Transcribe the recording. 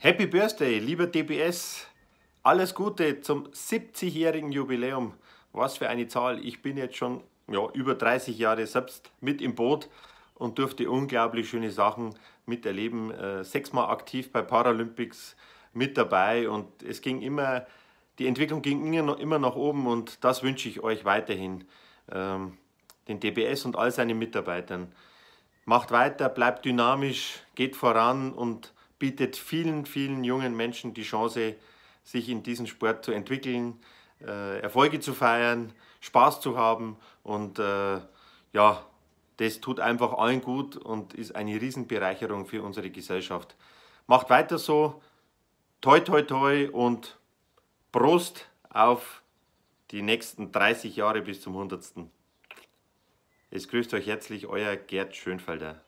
Happy Birthday, lieber DBS. Alles Gute zum 70-jährigen Jubiläum. Was für eine Zahl. Ich bin jetzt schon ja, über 30 Jahre selbst mit im Boot und durfte unglaublich schöne Sachen miterleben. Äh, sechsmal aktiv bei Paralympics mit dabei und es ging immer, die Entwicklung ging immer nach oben und das wünsche ich euch weiterhin. Ähm, den DBS und all seinen Mitarbeitern. Macht weiter, bleibt dynamisch, geht voran und bietet vielen, vielen jungen Menschen die Chance, sich in diesem Sport zu entwickeln, äh, Erfolge zu feiern, Spaß zu haben und äh, ja, das tut einfach allen gut und ist eine Riesenbereicherung für unsere Gesellschaft. Macht weiter so, toi toi toi und Prost auf die nächsten 30 Jahre bis zum 100. Es grüßt euch herzlich euer Gerd Schönfelder.